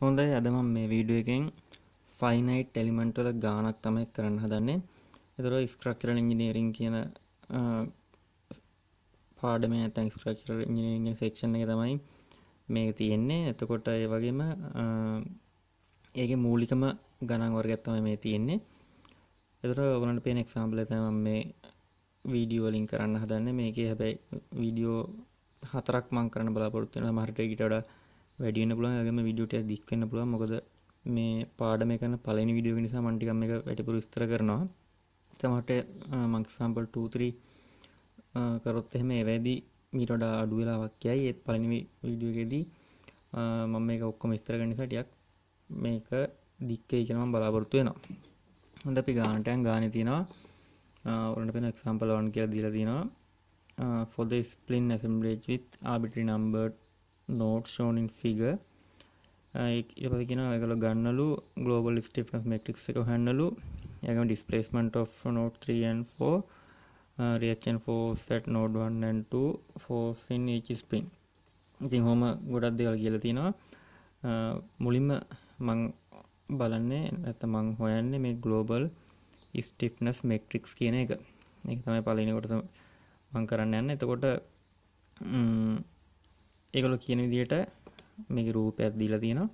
හොඳයි අදම මේ වීඩියෝ එකෙන් ෆයිනයිට් එලිමන්ට් වල ගානක් තමයි කරන්න හදන්නේ. ඒතර ස්ට්‍රක්චරල් ඉන්ජිනියරින් කියන පාඩමේ නැත්නම් ස්ට්‍රක්චරල් ඉන්ජිනියරින් සෙක්ෂන් එක තමයි මේක තියෙන්නේ. එතකොට ඒ වගේම ඒකේ මූලිකම ගණන් වර්ගයක් තමයි මේ තියෙන්නේ. ඒතර ඔයගලන්ට පේන එක්සැම්පල් එක තමයි මේ වීඩියෝ වලින් කරන්න හදන්නේ. මේකේ හැබැයි වීඩියෝ හතරක් මම කරන්න බලාපොරොත්තු වෙනවා. මහරට ඊට වඩා වැඩියන්න පුළුවන් ඇගම විඩියෝටයක් දික්කන්න පුළුව මොකද මේ පාඩම කරන පලනි විඩියෝ නිසා මන්ටිකම් එක වැටපුර ස්තර කරනවා සමට මක්සම්පල් 23 කරොත් එහෙම එවැදි මීටඩා අඩුවෙලාවක්යයි ඒත් පලනි විඩියෝගෙදී මම මේ ඔක්කොම ස්තර ගනිසටයක් මේක දික්කේ කියනම බලාපොරත්තු වෙනවා හොඳ අපි ගානටයන් ගාන තියෙනවා ඔරට පෙන එක්සම්පලවන් කියලා දීලා තිනවා for the spline assemblage with arbitrary number nodes shown in figure uh, ඉරපද කියන එකල ගන්නලු global stiffness matrix එක හන්නලු එකම displacement of node 3 and 4 uh, reaction force at node 1 and 2 force in each spin ඉතින් හොම ගොඩක් දේවල් කියලා තියෙනවා uh, මුලින්ම මං බලන්නේ නැත්නම් මං හොයන්නේ මේ global stiffness matrix කියන එක. ඒක තමයි පළවෙනි කොටස මං කරන්න යන්නේ. එතකොට ඒගොල්ලෝ කියන විදිහට මේකේ රූපයක් දීලා තියෙනවා.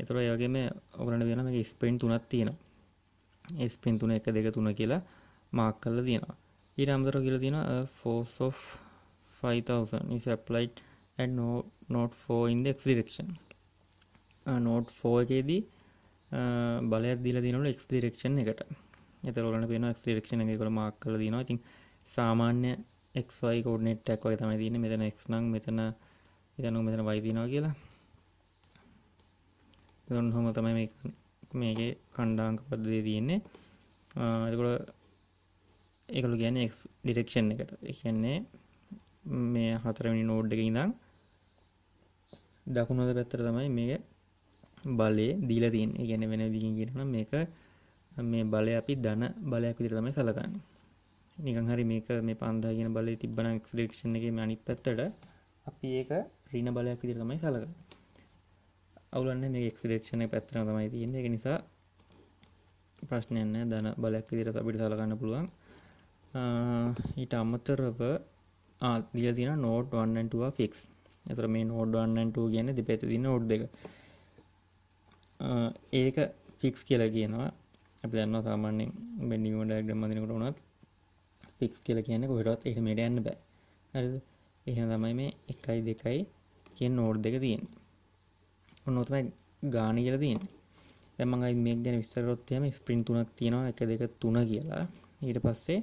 ඒතකොට ඒ වගේම ඔයගොල්ලන්ට වෙන මේකේ ස්ප්‍රින් තුනක් තියෙනවා. ඒ ස්ප්‍රින් තුන 1 2 3 කියලා මාක් කරලා තියෙනවා. ඊට අමතරව කියලා තියෙනවා force of 5000 is applied at no, node 4 in the x direction. Uh, node 4 එකේදී බලයක් දීලා තියෙනවලු x direction එකට. එතකොට ඔයගොල්ලන්ට පේනවා x direction එක ඒගොල්ලෝ මාක් කරලා තියෙනවා. ඉතින් සාමාන්‍ය xy coordinate එකක් වගේ තමයි තියෙන්නේ. මෙතන x නම් මෙතන uh, හිතන්නකෝ මෙතන y තියෙනවා කියලා. එතකොට කොහොම තමයි මේ මේකේ ඛණ්ඩාංක පද්ධතිය තියෙන්නේ. එතකොට ඒකළු කියන්නේ x ඩිරෙක්ෂන් එකට. ඒ කියන්නේ මේ හතරවෙනි නෝඩ් එකේ ඉඳන් දකුණු අත පැත්තට තමයි මේක බලය දීලා තියෙන්නේ. ඒ කියන්නේ වෙන විදිහකින් කියනවා නම් මේක මේ බලය අපි ධන බලයක් විදිහට තමයි සලකන්නේ. නිකන් හරි මේක මේ 5000 කියන බලය තිබ්බනම් x ඩිරෙක්ෂන් එකේ මේ අනිත් පැත්තට අපි ඒක රීන බලයක් විදිර තමයි සලක අවුලන්න මේ එක්ලේක්ෂණ පැත්තරන තමයි තියෙන එක නිසා ප්‍රශ්නයන්න දන බලයක් විදිර අපිට සලකන්න පුළුවන් ඊට අමතරව දිය තින නෝට් 1ක් එතර මේ නෝඩ් 1ට ගැන දෙපැත දින ෝඩ් දෙක ඒක ෆික්ස් කියලා කියනවා අපි දන්න සාමාන්‍යෙන් බැඩිමෝඩ ඩම් දිනකට උනත් ෆික්ස් කියල කියන්න කොටත් එහමට යන්න බෑ හරි එහෙන තමයි මේ එකයි දෙකයි කියෙන් නෝඩ් දෙක තියෙන් ඔන්නොතම ගාන කියල තියෙන් තමඟයි මේ ගැන විස්තරොත්යම ස්පින් තුනක් තියෙනවා එක දෙක තුන කියලා ඊට පස්සේ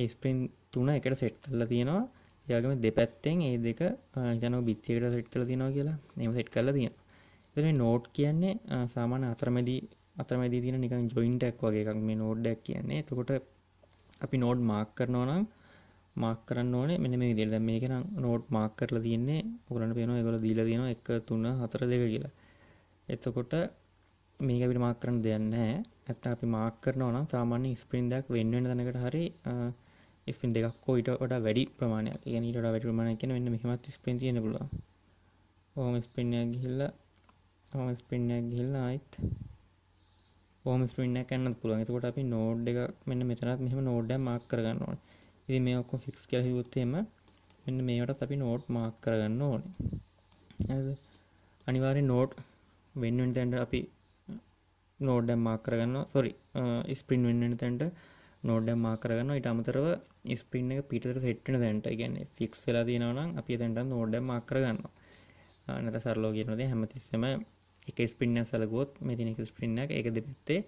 ඒ ස්පින් තුන එකට සෙට් කල්ල තියෙනවා යාගම දෙපැත්තෙන් ඒ දෙක ජන බිත්තියකට සෙට් කල තියෙනවා කියලා එම සෙට් කල තියෙන එතම නෝට් කියන්නේ සාමාන අතරමැදී අතරමැදී තියෙන නිකන් ජොයින්ටක් වගේ එකක් මේ නෝඩ්ඩක් කියන්නේ එතකොට අපි නෝඩ් මාක් කරනවා නම් මාක් කරන්න ඕනේ මෙන්න මේ විදිහට දැන් මේක නම් නෝට් මාක් කරලා තියෙන්නේ ඔයගලන්ට පේනවා ඒගොල්ලෝ දීලා තියෙනවා 1 3 4 2 කියලා. එතකොට මේක අපිට මාක් කරන්න දෙයක් නැහැ. නැත්තම් අපි මාක් කරනවා නම් සාමාන්‍ය ස්ප්‍රින් දෙයක් වෙන වෙන තැනකට හරි ස්ප්‍රින් දෙකක් හෝ ඊට වඩා වැඩි ප්‍රමාණයක්. ඒ කියන්නේ ඊට වඩා වැඩි ප්‍රමාණයක් කියන්නේ මෙන්න මෙහෙමත් ස්ප්‍රින් තියෙන්න පුළුවන්. ඔහොම ස්ප්‍රින් එකක් ගිහිල්ලා ඔහොම ස්ප්‍රින් එකක් ගිහිල්ලා ආයිත් ඔහොම ස්ප්‍රින් එකක් යන්නත් පුළුවන්. එතකොට අපි නෝඩ් එකක් මෙන්න මෙතනත් මෙහෙම නෝඩ් එකක් මාක් කරගන්න ඕනේ. ඉතින් මේ ඔක්කොම ෆික්ස් කියලා හිතුවොත් එහෙම මෙන්න මේකටත් අපි නෝට් මාක් කරගන්න ඕනේ හරිද අනිවාර්යෙන් නෝට් වෙන වෙන තැනට අපි නෝඩ් දැන් මාක් කරගන්නවා සෝරි ස්ප්‍රින් වෙන වෙන තැනට නෝඩ් දැන් මාක් කරගන්නවා ඊට අමතරව ස්ප්‍රින් එක පිටතට සෙට් වෙන තැනට කියන්නේ ෆික්ස් වෙලා තියෙනවා නම් අපි එතනට නෝඩ් දැන් මාක් කරගන්නවා නැත්නම් සරලව කියනොත් හැමතිස්සෙම එක ස්ප්‍රින් එකක් සලකුවොත් මේ තියෙන එක ස්ප්‍රින් එක ඒක දෙපැත්තේ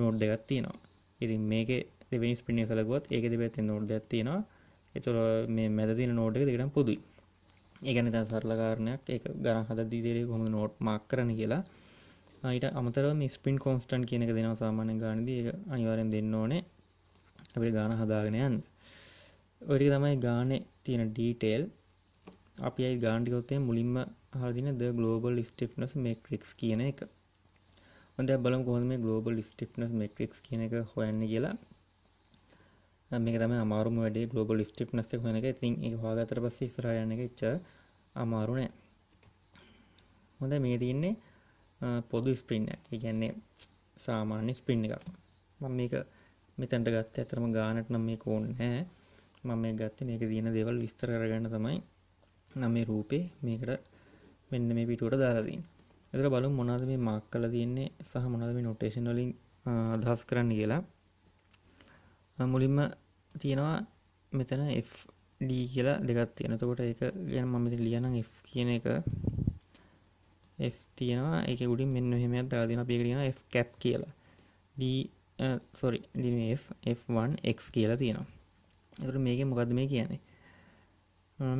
නෝඩ් දෙකක් තියෙනවා ඉතින් මේකේ දෙවෙනි ස්ප්‍රින්ට් එක සැලකුවත් ඒකේ දෙපැත්තේ නෝඩ් දෙකක් තියෙනවා. ඒතකොට මේ මැද තියෙන නෝඩ් එක දෙකටම පොදුයි. ඒ කියන්නේ දැන් සරල කාරණයක් ඒක ගණන් හදද්දී දෙලේ කොහොමද නෝඩ් මාක් කරන්නේ කියලා. ඊට අමතරව මේ ස්ප්‍රින්ට් කොන්ස්ටන්ට් කියන එක දෙනවා සාමාන්‍ය ගානේදී ඒක අනිවාර්යෙන් දෙන්න ඕනේ. අපිට ගාන හදාගෙන යන්න. ඔය ටික තමයි ගානේ තියෙන ඩීටේල්. අපි අයි ගාන ටික ඔතේ මුලින්ම අහලා තියෙන the global stiffness matrix කියන එක. මම දැන් බලමු කොහොමද මේ global stiffness matrix කියන එක හොයන්නේ කියලා. මේක තම අමාරුම වැඩේ ගලෝබල් ස්ටිප් නස්සෙක් හොන එක ඉතින් එක හවාගතර පස්ස ස්රායන එක ච්ච අමාරු නෑ හොඳ මේ තියන්නේ පොදු ස්පින්න කියන්නේ සාමාන්‍ය ස්පින්න එකක් මම මේක මෙතැන්ට ගත්ත ඇතරම ගානට නම් මේ කෝන් නෑ මම මේ ගත්ත මේක තියෙන දෙවල් විස්තර කරගන්න තමයි නමේ රූපේ මේකට මෙන්න මේ පිටුවට දාලාදීන් එතර බලු මොනාද මේ මාක් කල තියෙන්නේ සහ මොනාද මේ නොටේෂන් වලින් අදහස් කරන්න කියලා මුලින්ම තියෙනවා මෙතන Fඩ කියලා දෙගත් තියෙනතකොට එක ගැන මමති ලියන F කියන එක F තියෙනවා එක උඩින් මෙන්න හෙමයක් දාදින පේකරෙන F කැප් කියලා D සොරි F1x කියලා තියෙනවා එතුර මේක මොකද මේ කියන්නේ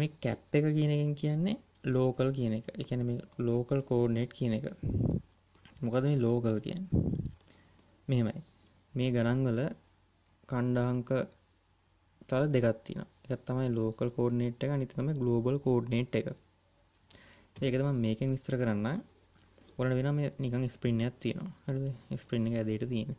මේ කැප් එක කියනකින් කියන්නේ ලෝකල් කියන එක එකන මේ ලෝකල් කෝඩ්නෙට් කියන එක මොකද මේ ලෝකල් කියන්න මෙහෙමයි මේ ගණන්වල කණ්ඩාංක තල දෙගත්තින එකත් තමයි ලෝකල් කෝඩ්නේට් එක නිතම ගලෝබල් කෝඩ්නේට් එක ඒකතම මේකෙන් විස්තර කරන්න ඔන වෙනම නිකං ස්පින්නයක් තියෙනවා හරද ස්පින්න එක ඇදයට තියෙන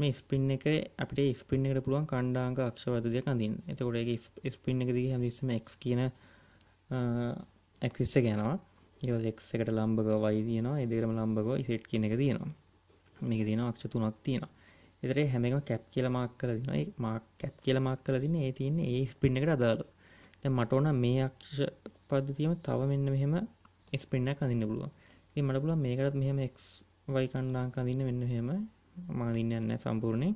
මේ ස්පින්න එක අපට ස්පින්න එකට පුළුවන් කණ්ඩාංක අක්ෂවදය කඳින් එතකොට ස්පින්න එක දිගේ හැදිස්සම එක් කියන ඇක්සිස්ස ගැනවා ඒක් එකට ලම්බග වයි තියනවා එදරම ලම්බග ඉසට් කියන එක තියෙනවා මේක තියෙන අක්ෂ තුනක් තියෙනවා එතරේ හැම කැප් කියල මාක් කල දින මාක් කැප් කියල මාක් කල දින ඒ තියන්නේ ඒ ස්පින්න එකට අදාළ දැ මටඕන මේ අක්ෂ පද්ධතියම තව මෙන්න මෙහෙම ස්පින්න කඳන්න පුළුවන් ඒ මට පුල මේකටත් මෙහම එක් වයි කණ්ඩා කඳන්න වෙන්න හෙම මාදින්න යන්න සම්පූර්ණය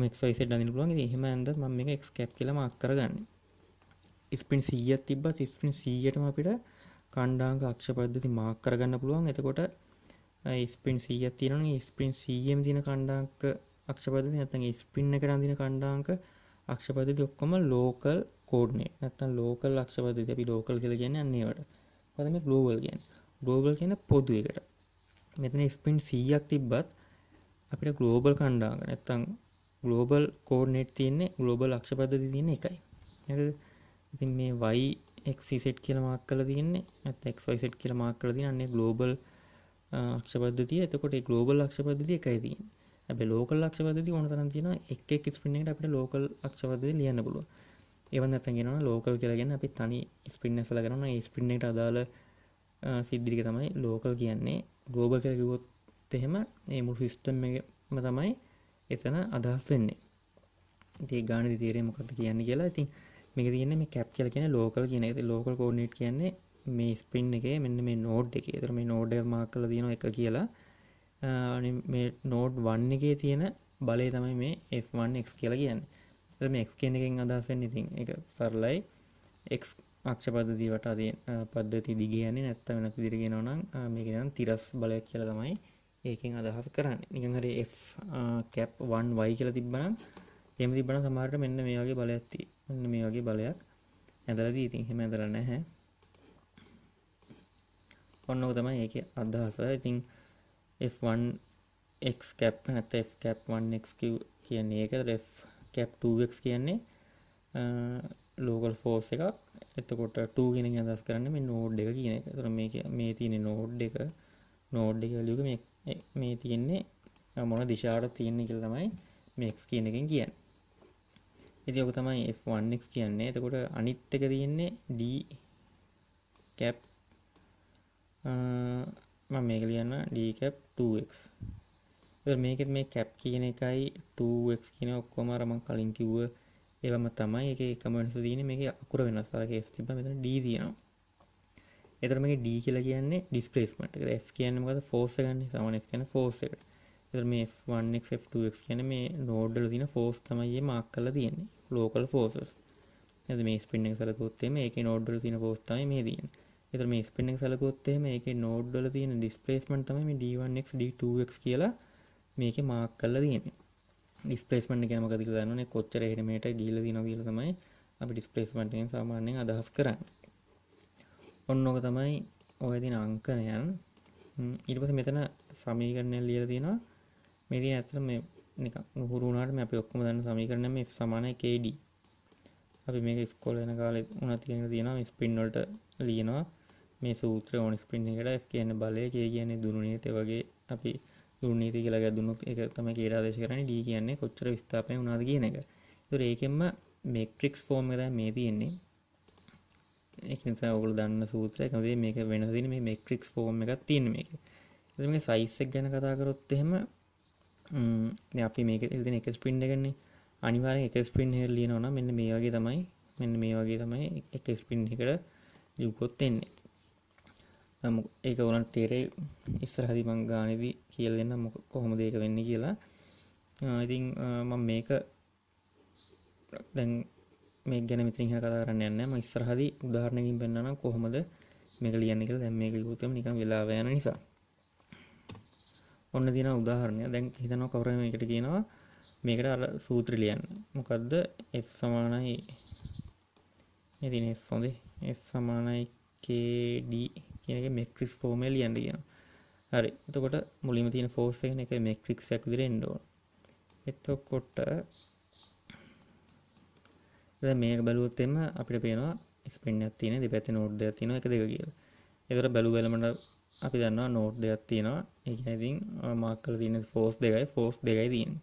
මක්යිස දන්න පුළුවන් හෙම ඇද ම මේ එක් කැප් කියල මක් කරගන්න ස්පින් සීියත් තිබ ස්පින් සීයටම අපිට කණ්ඩාංග අක්ෂ පද්ධති මාක් කරගන්න පුළුවන් එතකොට ස්පින් සීියත් තියෙනන ස්පින් සීයම් දින කණ්ඩාංක අක්ෂපදති නැතන් ස්පින්න එකට අඳන කණ්ඩාංක අක්ෂපදති ඔක්කොම ලෝකල් කෝඩ්නේ නැත්තන් ලෝකල් අක්ෂපදති අපි ලෝකල් කියල ගැන අන්නේවට පදම ගලෝවල් ගැන් ගලෝගල් කියන පොදු එකට මෙතන ස්පින් සීයක් තිබ්බත් අපිට ගලෝබල් කණ්ඩාග නැත්තං ගලෝබල් කෝඩ්නෙට් තියන්නේ ගලෝබල් අක්ෂපදති තියන්නේ එකයි ඉතින් මේ වයි එක්සිසෙට් කියල මාක් කල තියන්නේ ඇත් එක්යිසෙට් කියල මාක් කල තියන්නේ ගලෝබල් අක්ෂපද්ධතිය එතකොට ගලෝබල් අක්ෂපද්ධතිය එකයි තියන්නේ ඇබ ලෝකල් ලක්ෂපදති ඕන තරන් තින එක් ස්පින්නට අපට ලෝකල් ලක්ෂපදය ලියන්න පුළුව එවන් ඇතගෙන ලෝකල් කියලගෙන අපි තනි ස්පින්නසල කරන ස්පින්නට අදාළ සිද්ධික තමයි ලෝකල් කියන්නේ ගෝබල් කරකිවොත් එහෙම ඒ මුල් සිිස්ටම් එකම තමයි එතන අදහස් වෙන්නේ ඒ ගාන තේරේ මොකද කියන්න කියලා ඉතින් මේක තියන්නේ මේ කැප් කියල කියන ලෝකල් කියන ඇති ලෝකල් කෝඩ්නට් කියන්නේ මේ ස්පින් එක මෙන්න මේ නෝඩ් එක තර මේ නෝඩ මාකල දයන එක කියලා මේ නෝඩ් වන්න එකේ තියෙන බලය තමයි මේ F1x කියලා කියන්න මේක් කෙනෙකින් අදහසෙන් ඉතින් එක සරලයි එක් අක්ෂපදදිවට අද පද්ධති දිගයන්නේ නැත්ත වෙන දිරගෙන නම් මේකනම් තිරස් බලයක් කියල තමයි ඒකෙන් අදහස් කරන්න නිකහර කැප් වන් වයි කියලා තිබ්බනම් එම තිබන සමහරට මෙන්න මේ වගේ බල ඇති න්න මේ වගේ බලයක් ඇදලදී ඉතින් හෙම ඇදර නැහැ ඔන්නක තමයි ඒක අදහස ඉතින් F1x කැප් නැත F කැප් 1xq කියන්නේ එක F කැප් 2x කියන්නේ ලෝකල් ෆෝස් එකක් එතකොට 2 ගෙන අදස් කරන්න මේ නෝඩ් එක කියන එක තොර මේ මේ තියෙන නෝඩ් එක නෝඩ් එක වලියක මේ මේ තියෙන්නේ මොන දිශාවට තියෙන්නේ කියලා තමයි මේ x කියන එකෙන් කියන්නේ. ඉතින් ඔක තමයි f1x කියන්නේ. එතකොට අනිත් එක තියෙන්නේ d cap මම මේක ලියන්න dcap 2x එතකොට මේකෙත් මේ cap කියන එකයි 2x කියන ඔක්කොම අර මම කලින් කිව්ව ඒවම තමයි ඒකේ එකම වෙනස තියෙන්නේ මේකේ අකුර වෙනස් අර case තිබ්බා මෙතන d තියෙනවා එතකොට මේකේ d කියලා කියන්නේ displacement එතකොට f කියන්නේ මොකද force ගන්න සමාන f කියන්නේ force එකට එතකොට මේ f1x f2x කියන්නේ මේ node වල තියෙන force තමයි මේ mark කරලා තියෙන්නේ local forces එතකොට මේ spin එක සලකුවොත් එimhe ඒකේ node වල තියෙන force තමයි මේ තියෙන්නේ එතර මේ ස්පින් එක සැලකුවොත් එහෙම ඒකේ නෝඩ් වල තියෙන ඩිස්ප්ලේස්මන්ට් තමයි මේ D1x D2x කියලා මේකේ මාක් කරලා තියෙන්නේ ඩිස්පලේස්මන්ට් ගැන මොකද කියලා දන්නවනේ කොච්චර එහෙට මෙහෙට ගිහිල්ලා තියෙනවා කියලා තමයි අපි ඩිස්පලේස්මන්ට් එකෙන් සාමාන්‍යයෙන් අදහස් කරන්නේ ඔන්න ඔක තමයි ඔය දින අංකනයන් ඊට පස්සේ මෙතන සමීකරණයක් ලියලා තියෙනවා මේ තියෙන ඇත්තට මේ නිකන් හුරු වුණාට මේ අපි ඔක්කොම දන්න සමීකරණය මේ F KD අපි මේක ඉස්කෝලේ යන කාලේ උනත් ඉගෙන තියෙනවා ස්පින් වලට ලියනවා මේ සූත්‍ර ඕනිස්පින් එකට කියන බලය කිය කියන්නේ දුනු නීති වගේ අපි දුන්නීති කියලා ගැදුණු එක තමයි කියලා ආදේශ කරන්නේ D කියන්නේ කොච්චර විස්ථාපනය වුණාද කියන එක. ඒතර ඒකෙන්ම මේට්‍රික්ස් ෆෝම් එක තමයි මේ තියෙන්නේ. ඒක නිසා ඔයගොල්ලෝ දන්න සූත්‍රයක් මොකද මේක වෙනස තියෙන්නේ මේ මේට්‍රික්ස් ෆෝම් එකක් තියෙන්නේ මේකේ. ඒත් මේකේ සයිස් එක ගැන කතා කරොත් එහෙම ම් අපි මේක ඉතින් එක ස්ප්‍රින්ට් එකනේ අනිවාර්යෙන් එක ස්ප්‍රින්ට් එකකට ලියනවා නම් මෙන්න මේ වගේ තමයි මෙන්න මේ වගේ තමයි එක ස්ප්‍රින්ට් එකකට ලියුකොත් එන්නේ. ඒක ඔලන්ට තේරේ ඉස්සරහදි මං ගානදී කියල දෙන්න මොක කොහොම දෙක වෙන්න කියලා ඉතින් මම මේක දැන් මේ ගැන මිත්‍රිහ කතාරන්න යන්න ම ඉස්සරහදි උදාහරණකින් පෙන්න්නනම් කොහොමද මේක ලියන්න එක දැම් මේක ගුතම නිකම් වෙලා යන නිසා ඔන්න දින උදාහරණය දැන් හිතනවා කවර මේකට කියනවා මේකට අර සූත්‍ර ලියන්න මොකක්ද එ සමානයි ඉතින් හොඳේ එ සමානයි කඩී කියන එක මෙට්‍රික්ස් ෆෝමේ ලියන්න කියනවා හරි එතකොට මුලින්ම තියෙන ෆෝස් එක එක මෙට්‍රික්ස් එකක් විදිහට එන්න ඕන එතකොට දැන් මේක බලුවොත් එම අපිට පේනවා ස්ප්‍රින් එකක් තියෙන දෙපැත්තේ නෝඩ් දෙකක් තියෙනවා එක දෙක කියලා ඒතර බැලු බැලමට අපි දන්නවා නෝට් දෙයක් තියෙනවා ඒක ඉතින් මාක් කරලා තියෙන ෆෝස් දෙකයි ෆෝස් දෙකයි තියෙන්නේ.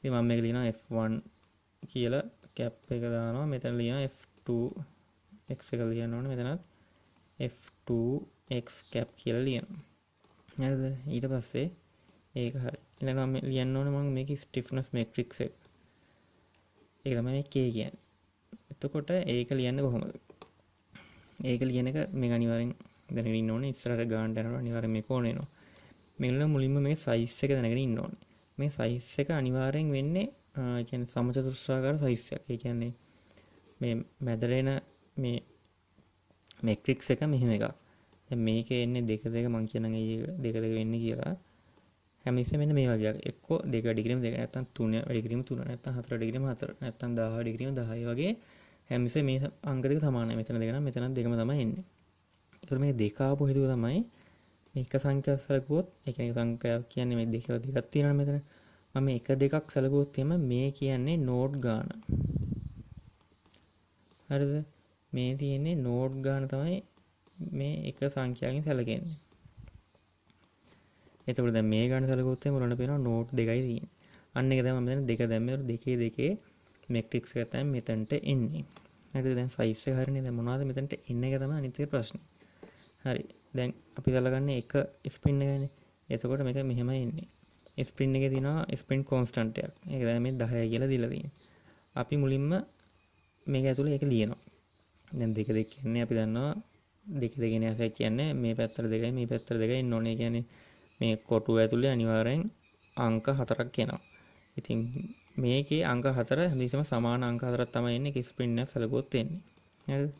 ඉතින් මම මේක ලියනවා F1 කියලා කැප් එක දානවා. මෙතන ලියනවා F2 x එක ලියන්න ඕනේ. මෙතනත් F2 එක් කැප් කියලා ලියනවා හරිද ඊට පස්සේ ඒක හරි එනකම් ලියන්න ඕන මම මේක ස්ටිෆ්නස් මැට්‍රික්ස් එක ඒක තමයි මේ K කියන්නේ එතකොට ඒක ලියන්න කොහොමද ඒක ලියන එක මේ අනිවාර්යෙන් දැනගෙන ඉන්න ඕනේ ඉස්සරහට ගානට යනවා අනිවාර්යෙන් මේක ඕනේනවා මේගොල්ලෝ මුලින්ම මේ සයිස් එක දැනගෙන ඉන්න ඕනේ මේ සයිස් එක අනිවාර්යෙන් වෙන්නේ කියන්නේ සමචතුස්්‍රාකාර සයිස්යක් ඒ කියන්නේ මේ මැදලෙන මේ මෙක්‍රික්ස් එක මෙහෙම එකක් මේක එන්නේ දෙක දෙක මං කියන දෙක දෙක වෙන්න කියලා හැමිස මෙන්න මේ වගේ එක්කෝ දෙක ඩිග්‍රීම දෙක නැත්තම් තුන ඩිග්‍රීම තුන නැත්තම් හතර ඩිග්‍රීම හතර නැත්තම් 10 ඩිග්‍රීම 10 වගේ හැමිස මේ අංක දෙක සමානයි මෙතන දෙක නම් මෙතන දෙකම තමයි එන්නේ ඒතර මේ දෙක ආපු හේතුව තමයි මේ එක සංඛ්‍යාවක් සැලකුවොත් ඒ කියන්නේ සංඛ්‍යාවක් කියන්නේ මේ දෙක දෙකක් තියෙනවා මෙතන මම එක දෙකක් සැලකුවොත් එම මේ කියන්නේ නෝඩ් ගාන හරිද මේ තියෙන්නේ නෝඩ් ගාන තමයි මේ එක සංඛ්‍යාවෙන් සැලකෙන්නේ. එතකොට දැන් මේ ගන්න සැලකුවොත් එහෙනම් ඔයාලට පේනවා නෝට් දෙකයි තියෙන්නේ. අන්න එක තමයි මම දැන් දෙක දැම්මේ දෙකේ දෙකේ මැට්‍රික්ස් එක තමයි මෙතනට එන්නේ. හරිද දැන් සයිස් එක හරිනේ දැන් මොනවද මෙතනට එන්නේ එක තමයි අනිත් ප්‍රශ්නේ. හරි. දැන් අපි සැලකන්නේ එක ස්පින් එකනේ. එතකොට මේක මෙහෙම එන්නේ. ස්පින් එක තිනවා ස්පින් කෝන්ස්ටන්ට් එකක්. ඒක දැන් මේ 10 කියලා දීලා තියෙනවා. අපි මුලින්ම මේක ඇතුලේ ඒක ලියනවා. දැන් දෙක දෙක කියන්නේ අපි දන්නවා දෙක දෙගෙන ඇසක් කියන්නේ මේ පැත්තර දෙකයි මේ පැත්තර දෙකයි නොනේ කියන්නේ මේ කොටු ඇතුලේ අනිවාර්යෙන් අංක හතරක් එනවා. ඉතින් මේකේ අංක හතර හැමතිස්සම සමාන අංක හතරක් තමයි එන්නේ කිස්පින් එක සැලකුවොත් එන්නේ. හරිද?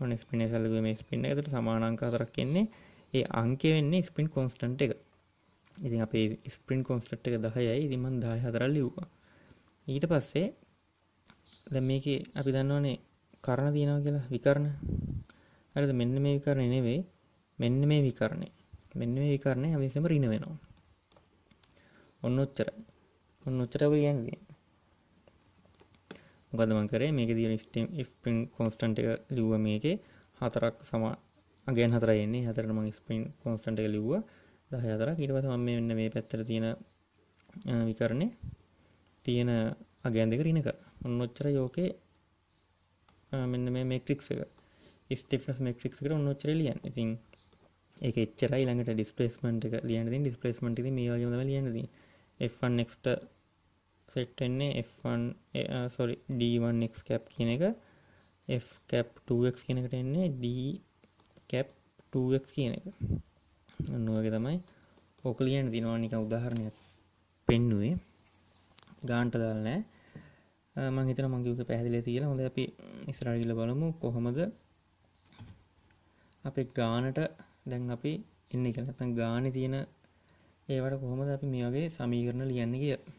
ඔන්න ස්පින් එක සැලකුවේ මේ ස්පින් එකට සමාන අංක හතරක් එන්නේ. ඒ අංකය වෙන්නේ ස්පින් කොන්ස්ටන්ට් එක. ඉතින් අපේ ස්පින් කොන්ස්ටන්ට් එක 10යි. ඉතින් මම 10 හතරක් ලිව්වා. ඊට පස්සේ දැන් මේකේ අපි දන්නවනේ කරණ තියෙනවා කියලා විකරණ හරිද මෙන්න මේ විකරණය නෙවෙයි මෙන්න මේ විකරණය මෙන්න මේ විකරණය හැමතිස්සෙම ඍණ වෙනවා ඔන්න ඔච්චරයි ඔන්න ඔච්චරයි ඔය කියන්නේ මොකද මම කරේ මේකේ තියෙන ස්ටිම් ස්ප්‍රින් කොන්ස්ටන්ට් එක ලිව්වා මේකේ හතරක් සමා අගයන් හතරයි එන්නේ හතරට මම ස්ප්‍රින් කොන්ස්ටන්ට් එක ලිව්වා 10 හතරක් ඊට පස්සේ මම මෙන්න මේ පැත්තට තියෙන විකරණේ තියෙන අගයන් දෙක ඍණ කරා ඔන්න ඔච්චරයි ඕකේ මෙන්න මේ මේට්‍රික්ස් එක ස්ටෙප්නස් මට්‍රික්කට ඔන්නොච්චර ලියන් ඉතින් ඒ එච්චරයි ළඟට ඩිස්පලේස්මට එක ලියනති ඩිස්පලේස්මට මේවාගම ලියනදී F1ක්ට සෙට්ටෙන්නේ F1 සොරි D1ක් කැප් කියන එක F කැප් 2ක් කියනකට එන්නේ D කැප් 2ක් කියන එක අන්නුවගේ තමයි ඕක ලියන දිනවානික උදාහරණයක් පෙන්නුවේ ගාන්ට දාලනෑ මංහිතන මංගේක පැහදිල තියලා හොඳ අපි ඉස්රාගිල බලමු කොහොමද අපේ ගානට දැන් අපි එන්නේ කියලා. නැත්නම් ගානේ තියෙන ඒවට කොහොමද අපි මේ වගේ සමීකරණ ලියන්නේ කියලා.